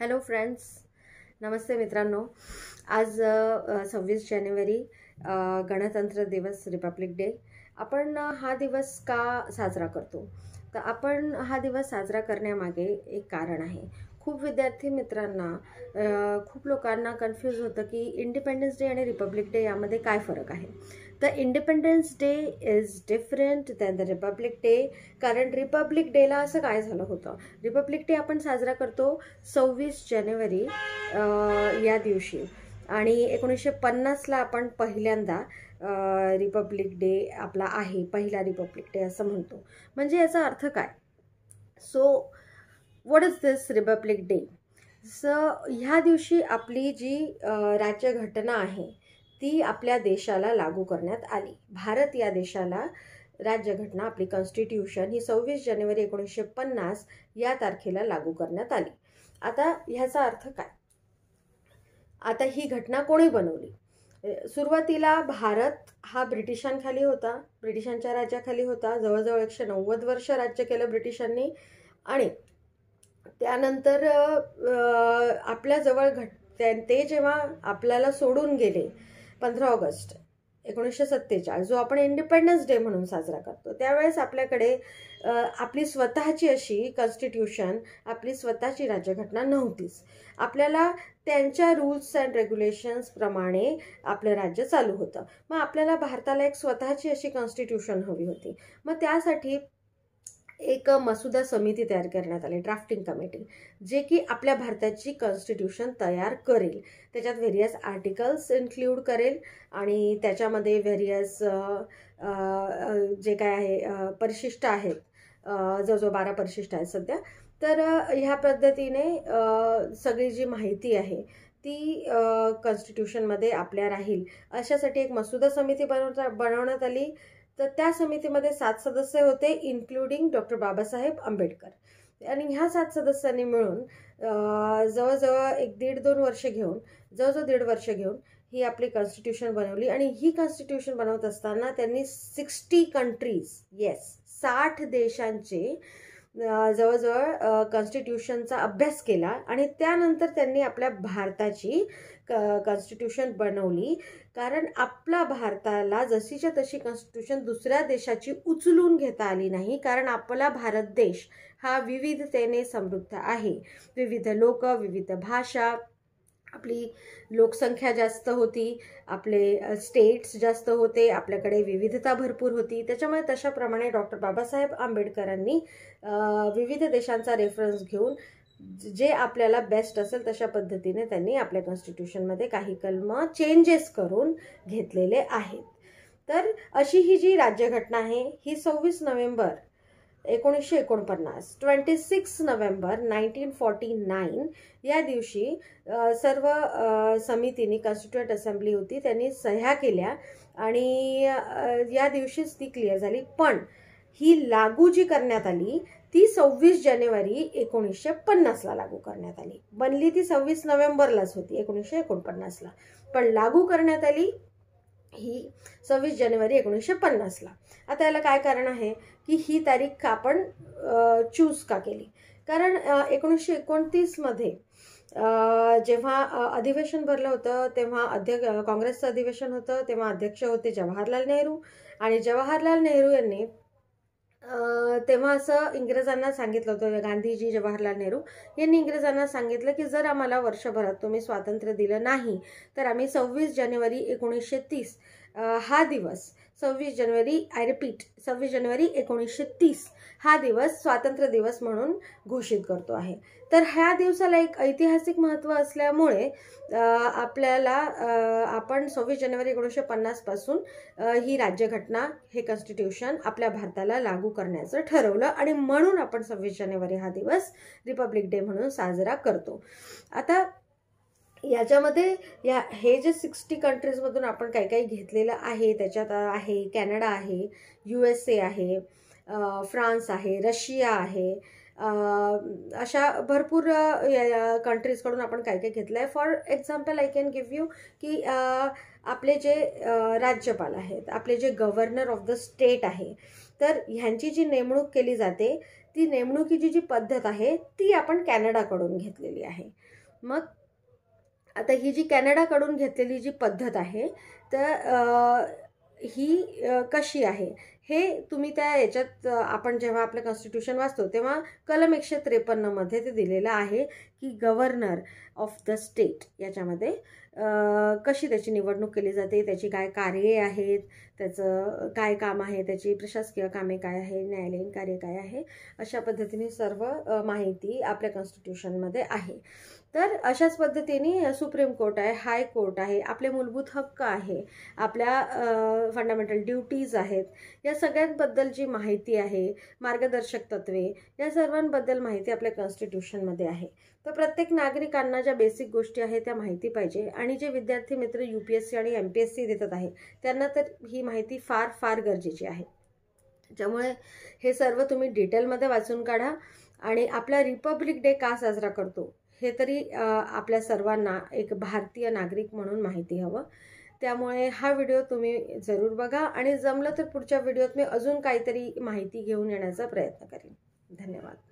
hello friends नमस्ते मित्रांनो आज सव्वीस जानेवारी गणतंत्र दिवस रिपब्लिक डे आपण हा दिवस का साजरा करतो तर आपण हा दिवस साजरा करण्यामागे एक कारण आहे खूप विद्यार्थी मित्रांना खूप लोकांना कन्फ्यूज होतं की इंडिपेंडन्स डे आणि रिपब्लिक डे यामध्ये काय फरक आहे तर Independence Day is different than the Republic Day कारण रिपब्लिक डेला असं काय झालं होतं रिपब्लिक डे आपण साजरा करतो सव्वीस जानेवारी या दिवशी आणि एकोणीसशे पन्नासला आपण पहिल्यांदा रिपब्लिक डे आपला आहे पहिला रिपब्लिक डे असं म्हणतो म्हणजे याचा अर्थ काय so so, what is this Republic Day स ह्या दिवशी आपली जी राज्यघटना आहे ती आपल्या देशाला लागू करण्यात आली भारत या देशाला राज्यघटना आपली कॉन्स्टिट्यूशन ही सव्वीस जानेवारी एकोणीसशे पन्नास या तारखेला लागू करण्यात आली आता ह्याचा अर्थ काय आता ही घटना कोणी बनवली सुरुवातीला भारत हा ब्रिटिशांखाली होता ब्रिटिशांच्या राज्याखाली होता जवळजवळ एकशे नव्वद वर्ष राज्य केलं ब्रिटिशांनी आणि त्यानंतर आपल्याजवळ घट ते जेव्हा आपल्याला सोडून गेले पंधरा ऑगस्ट एकोणीसशे सत्तेचाळीस जो आपण इंडिपेंडन्स डे म्हणून साजरा करतो त्यावेळेस आपल्याकडे आपली स्वतःची अशी कॉन्स्टिट्यूशन आपली स्वतःची राज्यघटना नव्हतीच आपल्याला त्यांच्या रूल्स अँड रेग्युलेशन्सप्रमाणे आपलं राज्य चालू होतं मग आपल्याला भारताला एक स्वतःची अशी कॉन्स्टिट्यूशन हवी होती मग त्यासाठी एक मसुदा समिती तयार करण्यात आली ड्राफ्टिंग कमिटी जे की आपल्या भारताची कॉन्स्टिट्यूशन तयार करेल त्याच्यात व्हेरियस आर्टिकल्स इन्क्ल्यूड करेल आणि त्याच्यामध्ये व्हेरियस जे काय आहे परिशिष्ट आहेत जवळजवळ बारा परिशिष्ट आहेत सध्या तर ह्या पद्धतीने सगळी जी माहिती आहे ती कॉन्स्टिट्यूशनमध्ये आपल्या राहील अशासाठी एक मसुदा समिती बनवता बनवण्यात आली तर त्या समितीमध्ये सात सदस्य होते इन्क्लुडिंग डॉक्टर बाबासाहेब आंबेडकर आणि ह्या सात सदस्यांनी मिळून जवळजवळ एक दीड दोन वर्ष घेऊन जवळजवळ दीड वर्ष घेऊन ही आपली कॉन्स्टिट्यूशन बनवली आणि ही कॉन्स्टिट्यूशन बनवत असताना त्यांनी सिक्स्टी कंट्रीज येस साठ देशांचे जवळजवळ कॉन्स्टिट्यूशनचा अभ्यास केला आणि त्यानंतर त्यांनी आपल्या भारताची क कॉन्स्टिट्यूशन बनवली कारण आपला भारताला जशीच्या तशी कॉन्स्टिट्यूशन दुसऱ्या देशाची उचलून घेता आली नाही कारण आपला भारत देश हा विविधतेने समृद्ध आहे विविध लोक विविध भाषा आपली लोकसंख्या जास्त होती आपले स्टेट्स जास्त होते आपल्याकडे विविधता भरपूर होती त्याच्यामुळे तशाप्रमाणे डॉक्टर बाबासाहेब आंबेडकरांनी विविध देशांचा रेफरन्स घेऊन जे आपल्याला बेस्ट असेल तशा पद्धतीने त्यांनी आपल्या कॉन्स्टिट्यूशनमध्ये काही कलम चेंजेस करून घेतलेले आहेत तर अशी ही जी राज्यघटना आहे ही सव्वीस नोव्हेंबर एकोणीसशे एकोणपन्नास twenty six November nineteen forty nine या दिवशी सर्व समितीने कॉन्स्टिट्युएंट असेंब्ली होती त्यांनी सह्या केल्या आणि या दिवशीच ती क्लिअर झाली पण ही लागू जी करण्यात आली ती सव्वीस जानेवारी एकोणीसशे पन्नासला लागू करण्यात आली बनली ती सव्वीस नोव्हेंबरलाच होती एकोणीसशे एकोणपन्नासला पण लागू करण्यात आली ही सव्वीस जानेवारी एकोणीसशे पन्नासला आता याला काय कारण आहे की ही तारीख आपण चूज का केली कारण एकोणीसशे एकोणतीसमध्ये जेव्हा अधिवेशन भरलं होतं तेव्हा अध्यक्ष काँग्रेसचं अधिवेशन होतं तेव्हा अध्यक्ष होते जवाहरलाल नेहरू आणि जवाहरलाल नेहरू यांनी तेव्हा असं इंग्रजांना सांगितलं होतं गांधीजी जवाहरलाल नेहरू यांनी इंग्रजांना सांगितलं की जर आम्हाला वर्षभरात तुम्ही स्वातंत्र्य दिलं नाही तर आम्ही सव्वीस जानेवारी एकोणीसशे तीस हा दिवस सव्वीस जानेवारी आय रिपीट सव्वीस जानेवारी एकोणीसशे तीस हा दिवस स्वातंत्र्य दिवस म्हणून घोषित करतो आहे तर ह्या दिवसाला एक ऐतिहासिक महत्त्व असल्यामुळे आपल्याला आपण सव्वीस जानेवारी एकोणीसशे पन्नासपासून ही राज्यघटना हे कॉन्स्टिट्यूशन आपल्या भारताला लागू करण्याचं ठरवलं आणि म्हणून आपण सव्वीस जानेवारी हा दिवस रिपब्लिक डे म्हणून साजरा करतो आता याच्यामध्ये या हे जे सिक्स्टी कंट्रीजमधून आपण काही काही घेतलेलं आहे त्याच्यात आहे कॅनडा आहे यू एस ए आहे फ्रान्स आहे रशिया आहे अशा भरपूर कंट्रीजकडून आपण काय काय घेतलं आहे for example I can give you की आपले जे राज्यपाल आहेत आपले जे गव्हर्नर ऑफ द स्टेट आहे तर ह्यांची जी नेमणूक केली जाते ती नेमणुकीची जी पद्धत आहे ती आपण कॅनडाकडून घेतलेली आहे मग आता ही जी कॅनडाकडून घेतलेली जी पद्धत आहे तर ही कशी आहे हे तुम्ही त्या याच्यात आपण जेव्हा आपलं कॉन्स्टिट्यूशन वाचतो तेव्हा कलम एकशे त्रेपन्नमध्ये ते दिलेलं आहे की गव्हर्नर ऑफ द स्टेट याच्यामध्ये कशी त्याची निवडणूक केली जाते त्याची काय कार्ये आहेत त्याचं काय काम आहे त्याची प्रशासकीय कामे काय आहे न्यायालयीन कार्य काय आहे अशा पद्धतीने सर्व माहिती आपल्या कॉन्स्टिट्यूशनमध्ये आहे तर अशाच पद्धतीने सुप्रीम कोर्ट आहे हाय कोर्ट आहे आपले मूलभूत हक्क आहे आपल्या फंडामेंटल ड्युटीज आहेत या जी माहिती आहे मार्गदर्शक तत्वे या सर्वांबद्दल माहिती आपल्या कॉन्स्टिट्यूशनमध्ये आहे तर प्रत्येक नागरिकांना ज्या बेसिक गोष्टी आहेत त्या माहिती पाहिजे आणि जे विद्यार्थी मित्र यू पी एस सी आणि एम पी एस सी देतात आहे त्यांना तर ही माहिती फार फार गरजेची आहे त्यामुळे हे सर्व तुम्ही डिटेलमध्ये वाचून काढा आणि आपला रिपब्लिक डे का साजरा करतो हे तरी आपल्या सर्वांना एक भारतीय नागरिक म्हणून माहिती हवं त्यामुळे हा व्हिडिओ तुम्ही जरूर बघा आणि जमलं तर पुढच्या व्हिडिओत मी अजून काहीतरी माहिती घेऊन येण्याचा प्रयत्न करेन धन्यवाद